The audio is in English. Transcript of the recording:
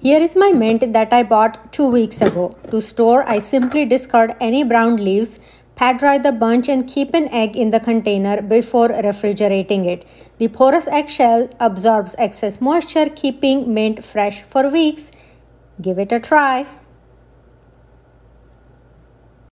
Here is my mint that I bought 2 weeks ago. To store, I simply discard any brown leaves, pat dry the bunch and keep an egg in the container before refrigerating it. The porous eggshell absorbs excess moisture, keeping mint fresh for weeks. Give it a try.